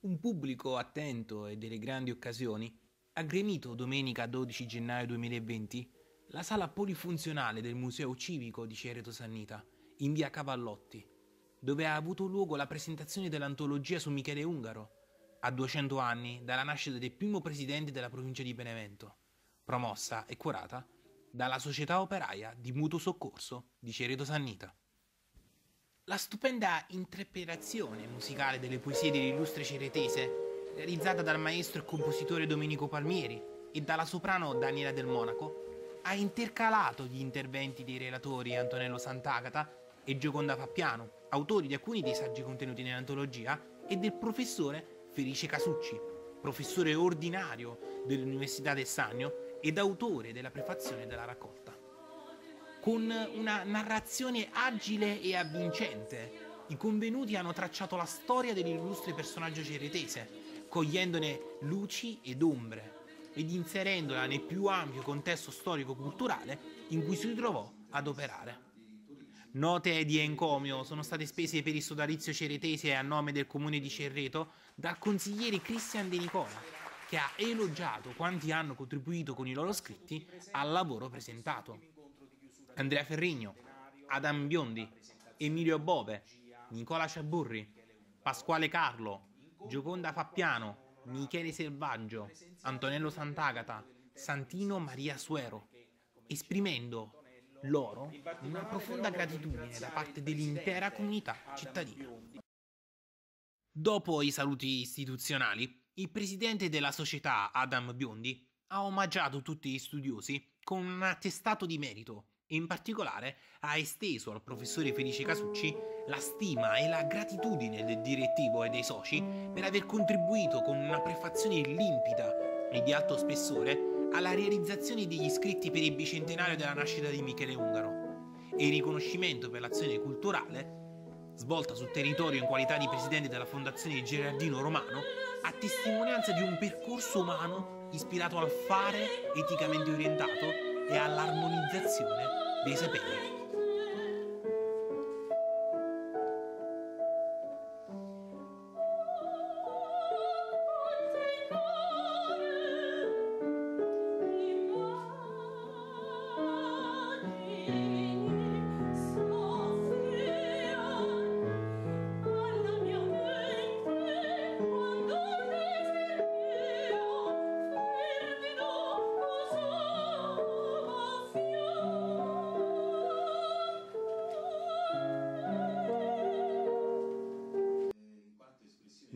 un pubblico attento e delle grandi occasioni ha gremito domenica 12 gennaio 2020 la sala polifunzionale del Museo Civico di Cereto Sannita, in via Cavallotti, dove ha avuto luogo la presentazione dell'antologia su Michele Ungaro, a 200 anni dalla nascita del primo presidente della provincia di Benevento, promossa e curata dalla Società Operaia di Mutuo Soccorso di Cereto Sannita la stupenda interpretazione musicale delle poesie dell'illustre ceretese, realizzata dal maestro e compositore Domenico Palmieri e dalla soprano Daniela Del Monaco, ha intercalato gli interventi dei relatori Antonello Sant'Agata e Gioconda Fappiano, autori di alcuni dei saggi contenuti nell'antologia, e del professore Felice Casucci, professore ordinario dell'Università del Sannio ed autore della prefazione della raccolta con una narrazione agile e avvincente. I convenuti hanno tracciato la storia dell'illustre personaggio ceretese, cogliendone luci ed ombre, ed inserendola nel più ampio contesto storico-culturale in cui si trovò ad operare. Note di encomio sono state spese per il sodalizio ceretese a nome del comune di Cerreto dal consigliere Cristian De Nicola, che ha elogiato quanti hanno contribuito con i loro scritti al lavoro presentato. Andrea Ferrigno, Adam Biondi, Emilio Bove, Nicola Ciaburri, Pasquale Carlo, Gioconda Fappiano, Michele Selvaggio, Antonello Sant'Agata, Santino Maria Suero, esprimendo loro una profonda gratitudine da parte dell'intera comunità cittadina. Dopo i saluti istituzionali, il presidente della società Adam Biondi ha omaggiato tutti gli studiosi con un attestato di merito in particolare ha esteso al professore Felice Casucci la stima e la gratitudine del direttivo e dei soci per aver contribuito con una prefazione limpida e di alto spessore alla realizzazione degli scritti per il bicentenario della nascita di Michele Ungaro e il riconoscimento per l'azione culturale svolta sul territorio in qualità di presidente della Fondazione Gerardino Romano, a testimonianza di un percorso umano ispirato al fare eticamente orientato e all'armonizzazione a B.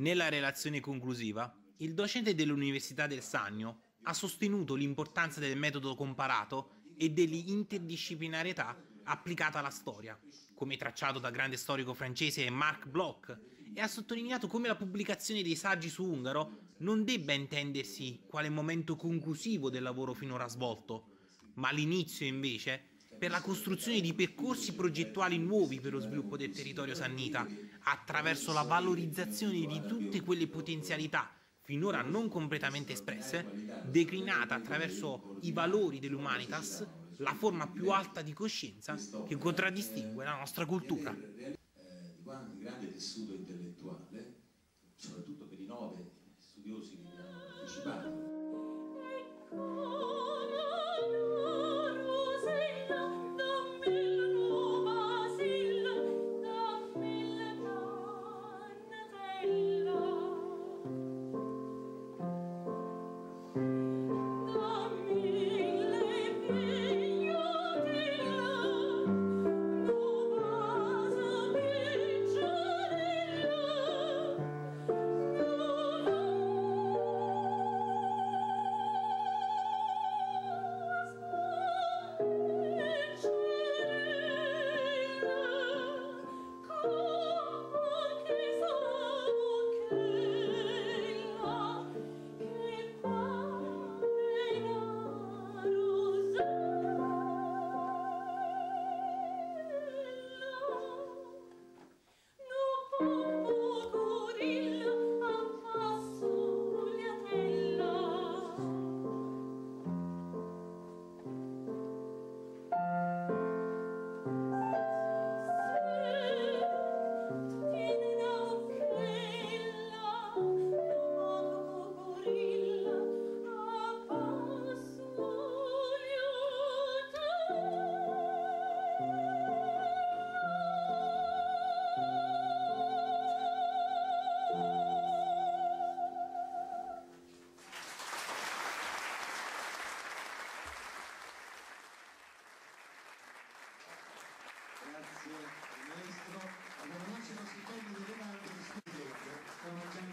Nella relazione conclusiva, il docente dell'Università del Sannio ha sostenuto l'importanza del metodo comparato e dell'interdisciplinarietà applicata alla storia, come tracciato dal grande storico francese Marc Bloch, e ha sottolineato come la pubblicazione dei saggi su Ungaro non debba intendersi quale momento conclusivo del lavoro finora svolto, ma l'inizio invece per la costruzione di percorsi progettuali nuovi per lo sviluppo del territorio Sannita, attraverso la valorizzazione di tutte quelle potenzialità finora non completamente espresse, declinata attraverso i valori dell'umanitas, la forma più alta di coscienza che contraddistingue la nostra cultura. Eh, di grande tessuto intellettuale, soprattutto per i nove studiosi che hanno partecipato. Ecco.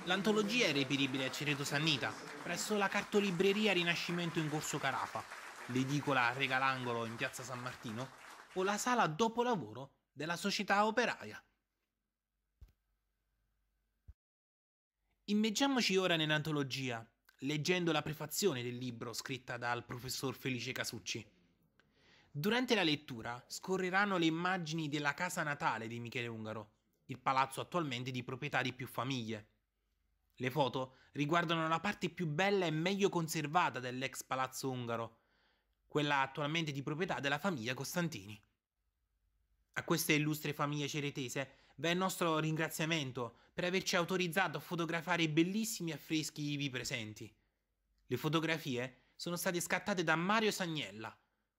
L'antologia è reperibile a Cereto Sannita, presso la cartolibreria Rinascimento in Corso Carafa, l'edicola Regalangolo in Piazza San Martino o la sala dopo lavoro della Società Operaia. Immeggiamoci ora nell'antologia, leggendo la prefazione del libro scritta dal professor Felice Casucci. Durante la lettura scorreranno le immagini della casa natale di Michele Ungaro, il palazzo attualmente di proprietà di più famiglie, le foto riguardano la parte più bella e meglio conservata dell'ex palazzo ungaro, quella attualmente di proprietà della famiglia Costantini. A queste illustre famiglie ceretese va il nostro ringraziamento per averci autorizzato a fotografare i bellissimi affreschi ivi presenti. Le fotografie sono state scattate da Mario Sagnella,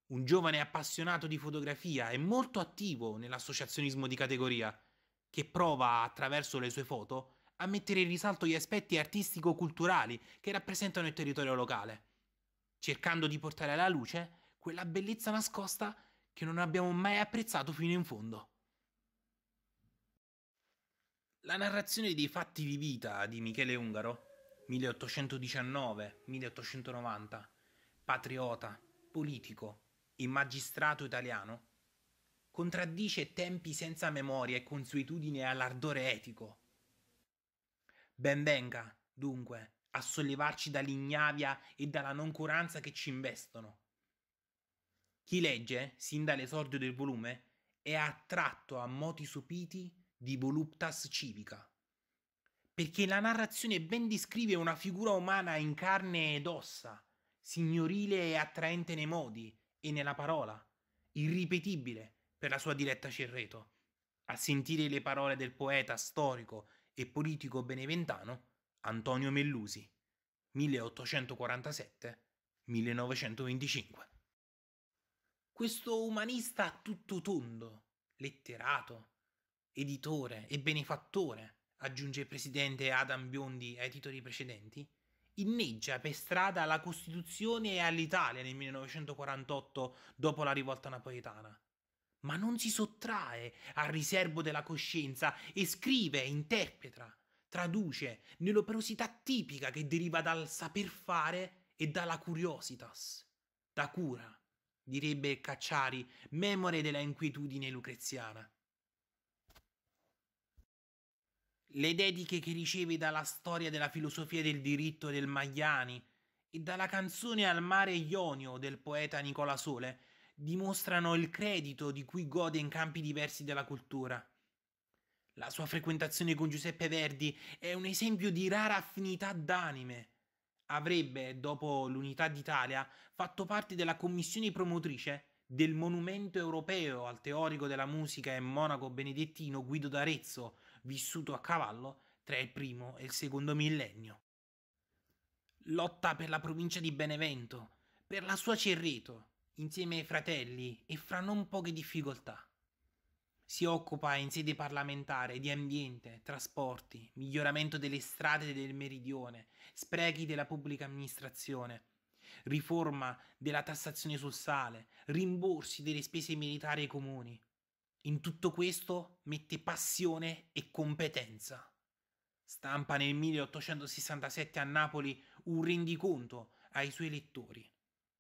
un giovane appassionato di fotografia e molto attivo nell'associazionismo di categoria, che prova attraverso le sue foto a mettere in risalto gli aspetti artistico-culturali che rappresentano il territorio locale, cercando di portare alla luce quella bellezza nascosta che non abbiamo mai apprezzato fino in fondo. La narrazione dei fatti di vita di Michele Ungaro, 1819-1890, patriota, politico e magistrato italiano, contraddice tempi senza memoria e consuetudine all'ardore etico Benvenga, dunque, a sollevarci dall'ignavia e dalla noncuranza che ci investono. Chi legge, sin dall'esordio del volume, è attratto a moti sopiti di voluptas civica, perché la narrazione ben descrive una figura umana in carne ed ossa, signorile e attraente nei modi e nella parola, irripetibile per la sua diretta cerreto. A sentire le parole del poeta storico e politico beneventano Antonio Mellusi 1847-1925. Questo umanista a tutto tondo, letterato, editore e benefattore, aggiunge il presidente Adam Biondi ai titoli precedenti, inneggia per strada alla Costituzione e all'Italia nel 1948 dopo la rivolta napoletana ma non si sottrae al riservo della coscienza e scrive, interpreta, traduce nell'operosità tipica che deriva dal saper fare e dalla curiositas, da cura, direbbe Cacciari, memore della inquietudine lucreziana. Le dediche che riceve dalla storia della filosofia del diritto del Magliani e dalla canzone al mare Ionio del poeta Nicola Sole dimostrano il credito di cui gode in campi diversi della cultura. La sua frequentazione con Giuseppe Verdi è un esempio di rara affinità d'anime. Avrebbe, dopo l'unità d'Italia, fatto parte della commissione promotrice del monumento europeo al teorico della musica e monaco benedettino Guido d'Arezzo, vissuto a cavallo tra il primo e il secondo millennio. Lotta per la provincia di Benevento, per la sua Cerreto, insieme ai fratelli e fra non poche difficoltà. Si occupa in sede parlamentare di ambiente, trasporti, miglioramento delle strade del meridione, sprechi della pubblica amministrazione, riforma della tassazione sul sale, rimborsi delle spese militari ai comuni. In tutto questo mette passione e competenza. Stampa nel 1867 a Napoli un rendiconto ai suoi lettori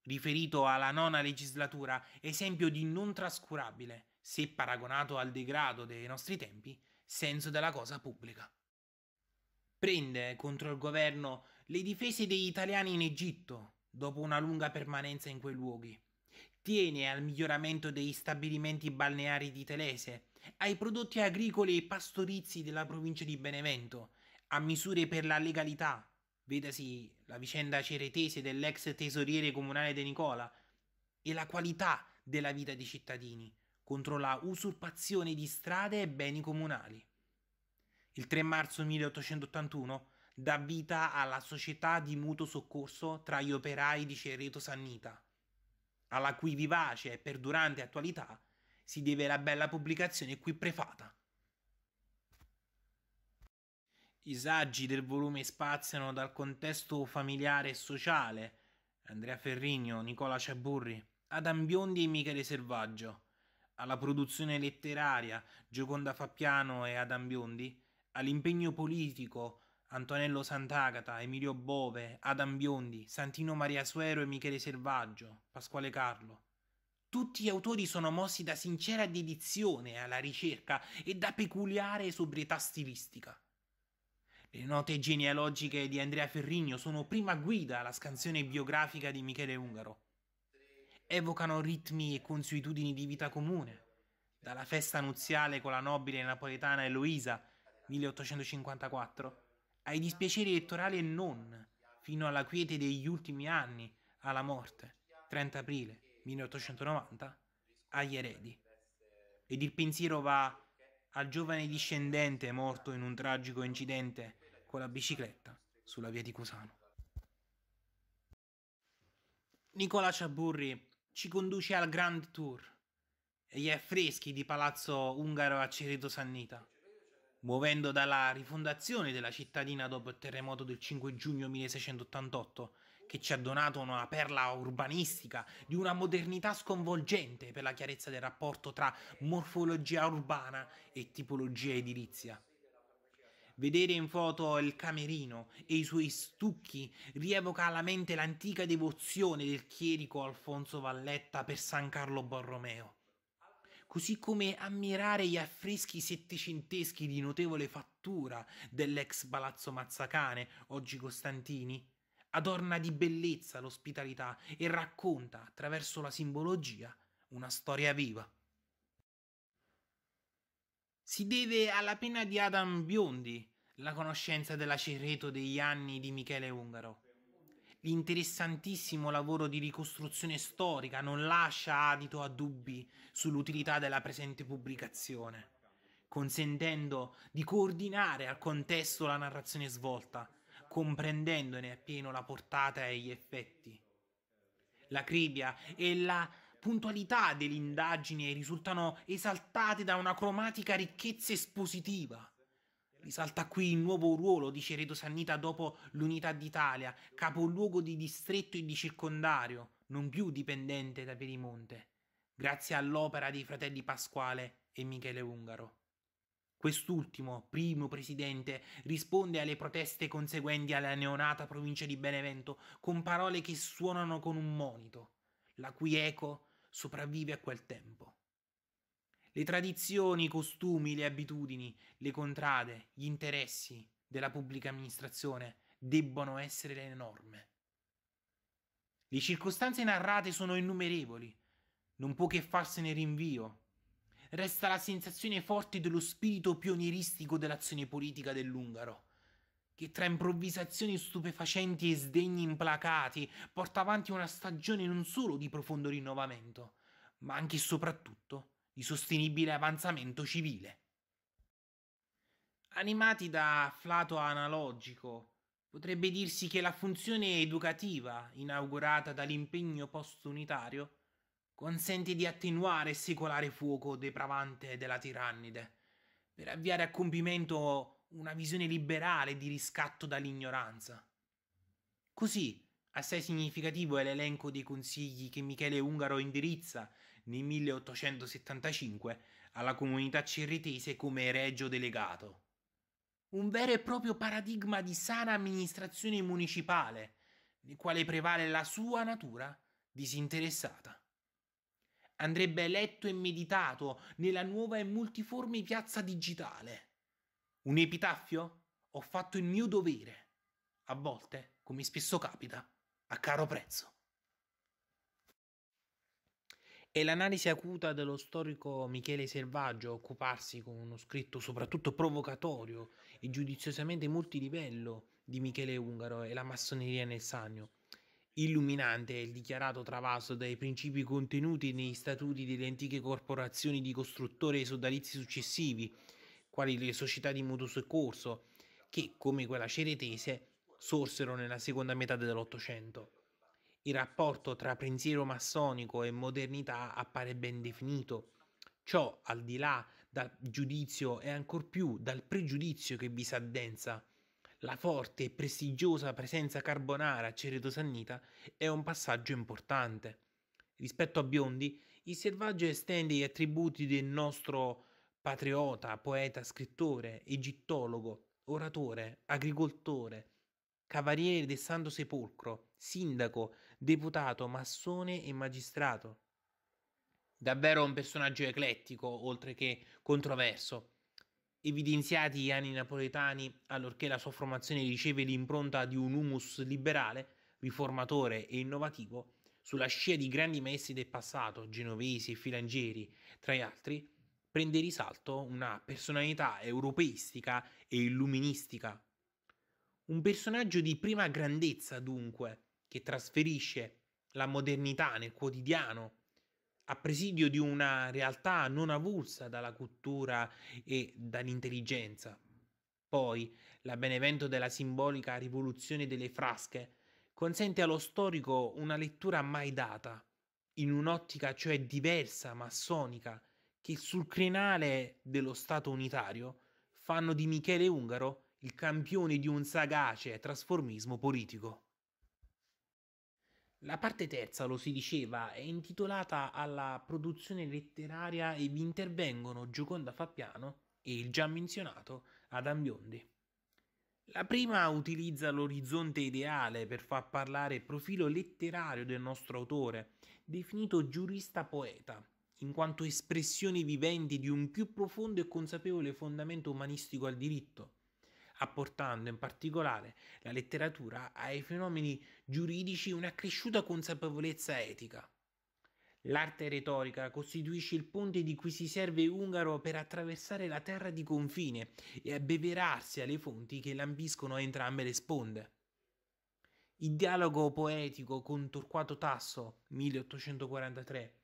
riferito alla nona legislatura, esempio di non trascurabile, se paragonato al degrado dei nostri tempi, senso della cosa pubblica. Prende contro il governo le difese degli italiani in Egitto, dopo una lunga permanenza in quei luoghi. Tiene al miglioramento degli stabilimenti balneari di Telese, ai prodotti agricoli e pastorizi della provincia di Benevento, a misure per la legalità, vedasi la vicenda ceretese dell'ex tesoriere comunale De Nicola, e la qualità della vita dei cittadini contro la usurpazione di strade e beni comunali. Il 3 marzo 1881 dà vita alla società di mutuo soccorso tra gli operai di Cerreto Sannita, alla cui vivace e perdurante attualità si deve la bella pubblicazione qui prefata. I saggi del volume spaziano dal contesto familiare e sociale, Andrea Ferrigno, Nicola Ciaburri, Adam Biondi e Michele Selvaggio, alla produzione letteraria, Gioconda Fappiano e Adam Biondi, all'impegno politico, Antonello Sant'Agata, Emilio Bove, Adam Biondi, Santino Maria Suero e Michele Selvaggio, Pasquale Carlo. Tutti gli autori sono mossi da sincera dedizione alla ricerca e da peculiare sobrietà stilistica. Le note genealogiche di Andrea Ferrigno sono prima guida alla scansione biografica di Michele Ungaro. Evocano ritmi e consuetudini di vita comune, dalla festa nuziale con la nobile napoletana Eloisa, 1854, ai dispiaceri elettorali e non, fino alla quiete degli ultimi anni, alla morte, 30 aprile 1890, agli eredi. Ed il pensiero va al giovane discendente morto in un tragico incidente con la bicicletta sulla via di Cusano. Nicola Ciaburri ci conduce al Grand Tour e gli affreschi di Palazzo Ungaro a Cereto Sannita, muovendo dalla rifondazione della cittadina dopo il terremoto del 5 giugno 1688 che ci ha donato una perla urbanistica di una modernità sconvolgente per la chiarezza del rapporto tra morfologia urbana e tipologia edilizia. Vedere in foto il camerino e i suoi stucchi rievoca alla mente l'antica devozione del chierico Alfonso Valletta per San Carlo Borromeo. Così come ammirare gli affreschi settecenteschi di notevole fattura dell'ex palazzo Mazzacane, oggi Costantini, adorna di bellezza l'ospitalità e racconta attraverso la simbologia una storia viva. Si deve alla pena di Adam Biondi, la conoscenza dell'acereto degli anni di Michele Ungaro. L'interessantissimo lavoro di ricostruzione storica non lascia adito a dubbi sull'utilità della presente pubblicazione, consentendo di coordinare al contesto la narrazione svolta, comprendendone appieno la portata e gli effetti. La cribia e la puntualità dell'indagine risultano esaltate da una cromatica ricchezza espositiva, Risalta qui il nuovo ruolo di Cereto Sannita dopo l'Unità d'Italia, capoluogo di distretto e di circondario, non più dipendente da Piedimonte, grazie all'opera dei fratelli Pasquale e Michele Ungaro. Quest'ultimo, primo presidente, risponde alle proteste conseguenti alla neonata provincia di Benevento con parole che suonano con un monito, la cui eco sopravvive a quel tempo le tradizioni, i costumi, le abitudini, le contrade, gli interessi della pubblica amministrazione debbono essere le norme. Le circostanze narrate sono innumerevoli, non può che farsene rinvio. Resta la sensazione forte dello spirito pionieristico dell'azione politica dell'Ungaro, che tra improvvisazioni stupefacenti e sdegni implacati porta avanti una stagione non solo di profondo rinnovamento, ma anche e soprattutto di sostenibile avanzamento civile. Animati da afflato analogico, potrebbe dirsi che la funzione educativa inaugurata dall'impegno post-unitario consente di attenuare e secolare fuoco depravante della tirannide, per avviare a compimento una visione liberale di riscatto dall'ignoranza. Così, assai significativo è l'elenco dei consigli che Michele Ungaro indirizza nel 1875 alla comunità cerretese come regio delegato. Un vero e proprio paradigma di sana amministrazione municipale, nel quale prevale la sua natura disinteressata. Andrebbe letto e meditato nella nuova e multiforme piazza digitale. Un epitaffio? Ho fatto il mio dovere. A volte, come spesso capita, a caro prezzo e l'analisi acuta dello storico Michele Selvaggio a occuparsi con uno scritto soprattutto provocatorio e giudiziosamente multilivello di Michele Ungaro e la massoneria nel Sannio. Illuminante è il dichiarato travaso dai principi contenuti nei statuti delle antiche corporazioni di costruttori e sodalizi successivi, quali le società di mutuo soccorso, che, come quella ceretese, sorsero nella seconda metà dell'Ottocento il rapporto tra pensiero massonico e modernità appare ben definito. Ciò al di là dal giudizio e ancor più dal pregiudizio che vi si addensa, La forte e prestigiosa presenza carbonara a Sannita è un passaggio importante. Rispetto a Biondi, il selvaggio estende gli attributi del nostro patriota, poeta, scrittore, egittologo, oratore, agricoltore, cavaliere del Santo Sepolcro, sindaco, deputato, massone e magistrato. Davvero un personaggio eclettico, oltre che controverso. Evidenziati gli anni napoletani, allorché la sua formazione riceve l'impronta di un humus liberale, riformatore e innovativo, sulla scia di grandi maestri del passato, genovesi e filangieri, tra gli altri, prende risalto una personalità europeistica e illuministica. Un personaggio di prima grandezza, dunque, che trasferisce la modernità nel quotidiano, a presidio di una realtà non avulsa dalla cultura e dall'intelligenza. Poi la benevento della simbolica rivoluzione delle frasche consente allo storico una lettura mai data, in un'ottica cioè diversa, massonica, che sul crinale dello Stato unitario fanno di Michele Ungaro il campione di un sagace trasformismo politico. La parte terza, lo si diceva, è intitolata alla produzione letteraria e vi intervengono Gioconda Fappiano e il già menzionato Adam Biondi. La prima utilizza l'orizzonte ideale per far parlare il profilo letterario del nostro autore, definito giurista-poeta, in quanto espressione vivente di un più profondo e consapevole fondamento umanistico al diritto, apportando in particolare la letteratura ai fenomeni giuridici una cresciuta consapevolezza etica. L'arte retorica costituisce il ponte di cui si serve Ungaro per attraversare la terra di confine e abbeverarsi alle fonti che lambiscono a entrambe le sponde. Il dialogo poetico con Torquato Tasso, 1843,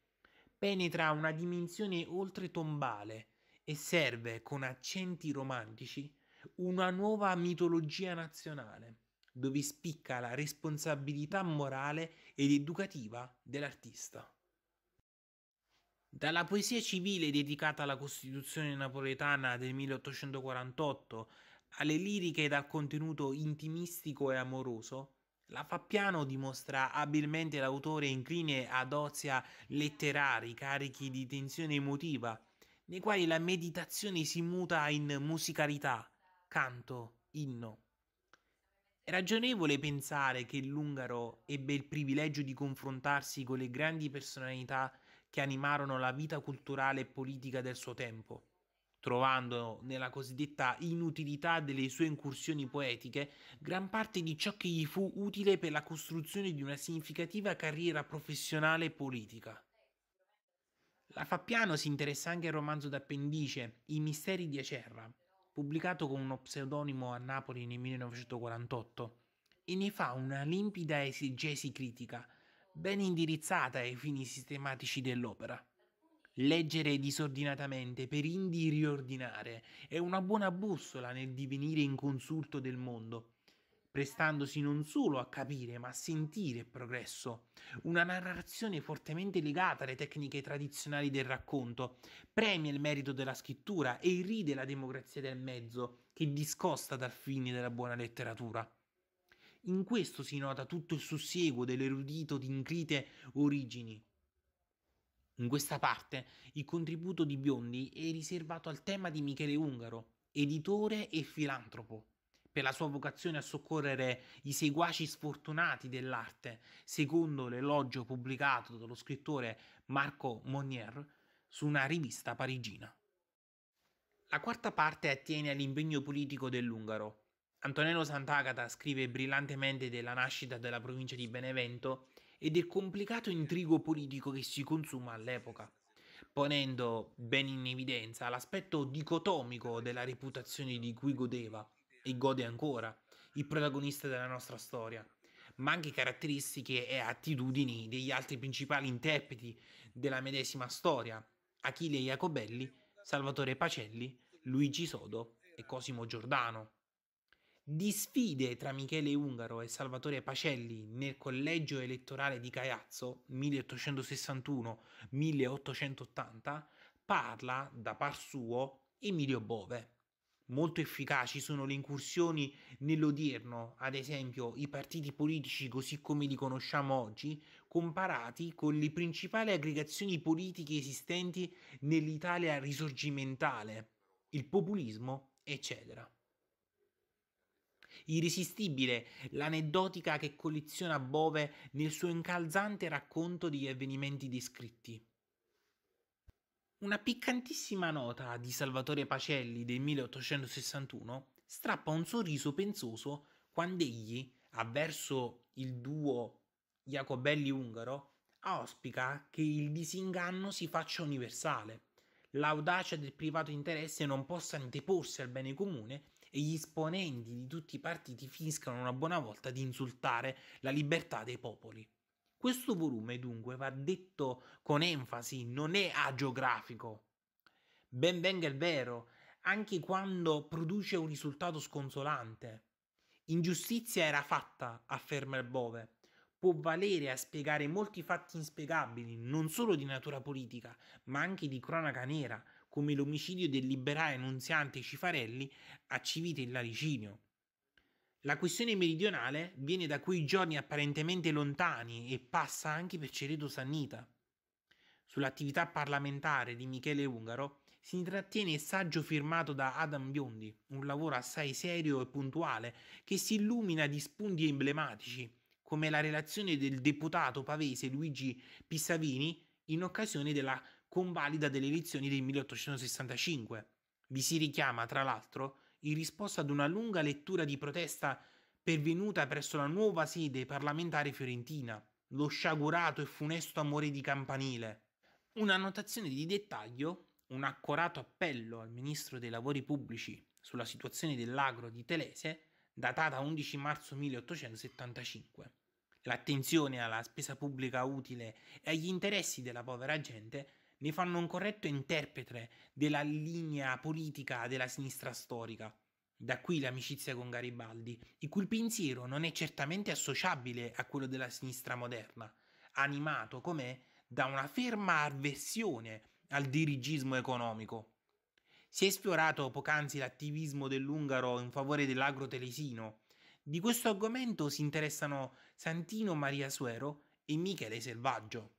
penetra una dimensione oltretombale e serve con accenti romantici una nuova mitologia nazionale, dove spicca la responsabilità morale ed educativa dell'artista. Dalla poesia civile dedicata alla Costituzione napoletana del 1848 alle liriche dal contenuto intimistico e amoroso, la Fappiano dimostra abilmente l'autore incline ad ozia letterari carichi di tensione emotiva, nei quali la meditazione si muta in musicalità, canto, inno. È ragionevole pensare che l'Ungaro ebbe il privilegio di confrontarsi con le grandi personalità che animarono la vita culturale e politica del suo tempo, trovando nella cosiddetta inutilità delle sue incursioni poetiche gran parte di ciò che gli fu utile per la costruzione di una significativa carriera professionale e politica. La Fappiano si interessa anche al romanzo d'appendice I misteri di Acerra, pubblicato con uno pseudonimo a Napoli nel 1948 e ne fa una limpida esegesi critica, ben indirizzata ai fini sistematici dell'opera. Leggere disordinatamente per indi riordinare è una buona bussola nel divenire in consulto del mondo prestandosi non solo a capire ma a sentire il progresso, una narrazione fortemente legata alle tecniche tradizionali del racconto, premia il merito della scrittura e irride la democrazia del mezzo che discosta dal fine della buona letteratura. In questo si nota tutto il sussiego dell'erudito di incrite origini. In questa parte il contributo di Biondi è riservato al tema di Michele Ungaro, editore e filantropo per la sua vocazione a soccorrere i seguaci sfortunati dell'arte, secondo l'elogio pubblicato dallo scrittore Marco Monnier su una rivista parigina. La quarta parte attiene all'impegno politico dell'Ungaro. Antonello Sant'Agata scrive brillantemente della nascita della provincia di Benevento e del complicato intrigo politico che si consuma all'epoca, ponendo ben in evidenza l'aspetto dicotomico della reputazione di cui godeva, e gode ancora, il protagonista della nostra storia, ma anche caratteristiche e attitudini degli altri principali interpreti della medesima storia, Achille Iacobelli, Salvatore Pacelli, Luigi Sodo e Cosimo Giordano. Di sfide tra Michele Ungaro e Salvatore Pacelli nel collegio elettorale di Caiazzo 1861-1880 parla, da par suo, Emilio Bove Molto efficaci sono le incursioni nell'odierno, ad esempio i partiti politici così come li conosciamo oggi, comparati con le principali aggregazioni politiche esistenti nell'Italia risorgimentale, il populismo, eccetera. Irresistibile l'aneddotica che colleziona Bove nel suo incalzante racconto degli avvenimenti descritti una piccantissima nota di Salvatore Pacelli del 1861 strappa un sorriso pensoso quando egli, avverso il duo Jacobelli-Ungaro, auspica che il disinganno si faccia universale, l'audacia del privato interesse non possa anteporsi al bene comune e gli esponenti di tutti i partiti finiscano una buona volta di insultare la libertà dei popoli. Questo volume dunque va detto con enfasi, non è agiografico. Ben venga il vero, anche quando produce un risultato sconsolante. Ingiustizia era fatta, afferma il Bove. Può valere a spiegare molti fatti inspiegabili, non solo di natura politica, ma anche di cronaca nera, come l'omicidio del liberale enunziante Cifarelli a Civite in Laricinio, la questione meridionale viene da quei giorni apparentemente lontani e passa anche per Ceredo Sannita. Sull'attività parlamentare di Michele Ungaro si intrattiene il saggio firmato da Adam Biondi, un lavoro assai serio e puntuale che si illumina di spunti emblematici, come la relazione del deputato pavese Luigi Pissavini in occasione della convalida delle elezioni del 1865. Vi si richiama, tra l'altro, in risposta ad una lunga lettura di protesta pervenuta presso la nuova sede parlamentare fiorentina, lo sciagurato e funesto amore di Campanile. Una notazione di dettaglio, un accorato appello al ministro dei lavori pubblici sulla situazione dell'agro di Telese, datata 11 marzo 1875. L'attenzione alla spesa pubblica utile e agli interessi della povera gente ne fanno un corretto interprete della linea politica della sinistra storica. Da qui l'amicizia con Garibaldi, il cui pensiero non è certamente associabile a quello della sinistra moderna, animato com'è da una ferma avversione al dirigismo economico. Si è esplorato poc'anzi l'attivismo dell'Ungaro in favore dell'agro telesino. Di questo argomento si interessano Santino Maria Suero e Michele Selvaggio.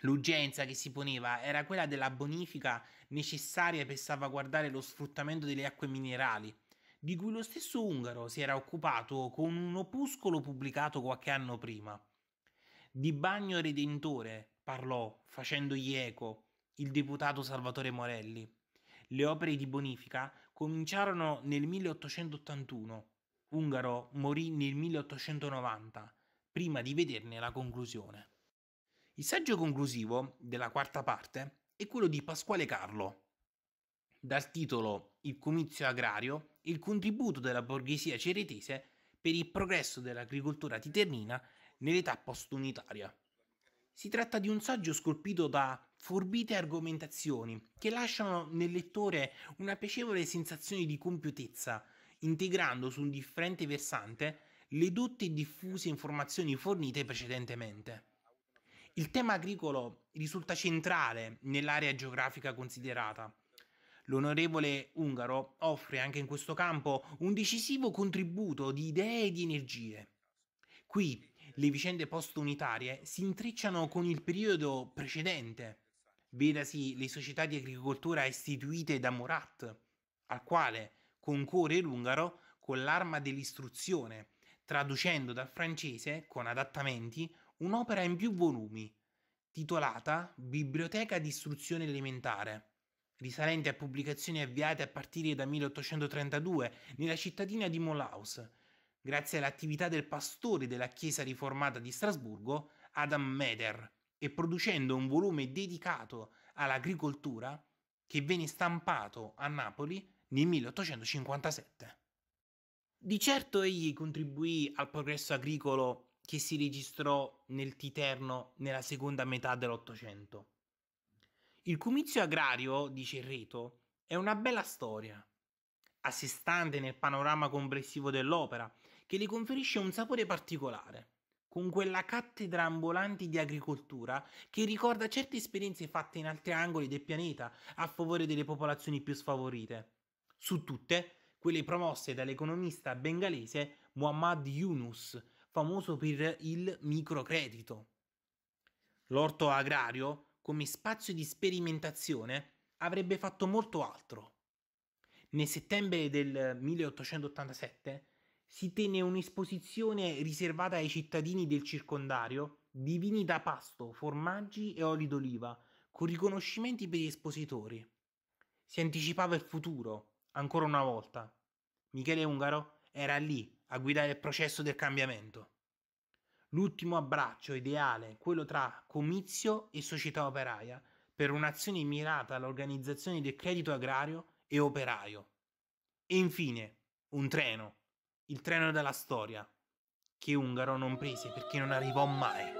L'urgenza che si poneva era quella della bonifica necessaria per salvaguardare lo sfruttamento delle acque minerali, di cui lo stesso Ungaro si era occupato con un opuscolo pubblicato qualche anno prima. Di bagno redentore parlò, facendogli eco, il deputato Salvatore Morelli. Le opere di bonifica cominciarono nel 1881. Ungaro morì nel 1890, prima di vederne la conclusione. Il saggio conclusivo della quarta parte è quello di Pasquale Carlo, dal titolo Il comizio agrario, il contributo della borghesia ceretese per il progresso dell'agricoltura titernina nell'età postunitaria. Si tratta di un saggio scolpito da forbite argomentazioni che lasciano nel lettore una piacevole sensazione di compiutezza, integrando su un differente versante le dotte e diffuse informazioni fornite precedentemente. Il tema agricolo risulta centrale nell'area geografica considerata. L'onorevole Ungaro offre anche in questo campo un decisivo contributo di idee e di energie. Qui le vicende post-unitarie si intrecciano con il periodo precedente, vedasi le società di agricoltura istituite da Morat, al quale concorre l'Ungaro con l'arma dell'istruzione, traducendo dal francese, con adattamenti, un'opera in più volumi, titolata Biblioteca di istruzione elementare, risalente a pubblicazioni avviate a partire da 1832 nella cittadina di Molaus, grazie all'attività del pastore della Chiesa riformata di Strasburgo, Adam Meder, e producendo un volume dedicato all'agricoltura che venne stampato a Napoli nel 1857. Di certo egli contribuì al progresso agricolo che si registrò nel Titerno nella seconda metà dell'Ottocento. Il comizio agrario di Cerreto è una bella storia, a sé stante nel panorama complessivo dell'opera, che le conferisce un sapore particolare, con quella cattedra ambulante di agricoltura che ricorda certe esperienze fatte in altri angoli del pianeta a favore delle popolazioni più sfavorite. Su tutte, quelle promosse dall'economista bengalese Muhammad Yunus famoso per il microcredito. L'orto agrario, come spazio di sperimentazione, avrebbe fatto molto altro. Nel settembre del 1887 si tenne un'esposizione riservata ai cittadini del circondario di vini da pasto, formaggi e oli d'oliva, con riconoscimenti per gli espositori. Si anticipava il futuro, ancora una volta. Michele Ungaro era lì a guidare il processo del cambiamento. L'ultimo abbraccio ideale, quello tra comizio e società operaia, per un'azione mirata all'organizzazione del credito agrario e operaio. E infine, un treno, il treno della storia, che Ungaro non prese perché non arrivò mai.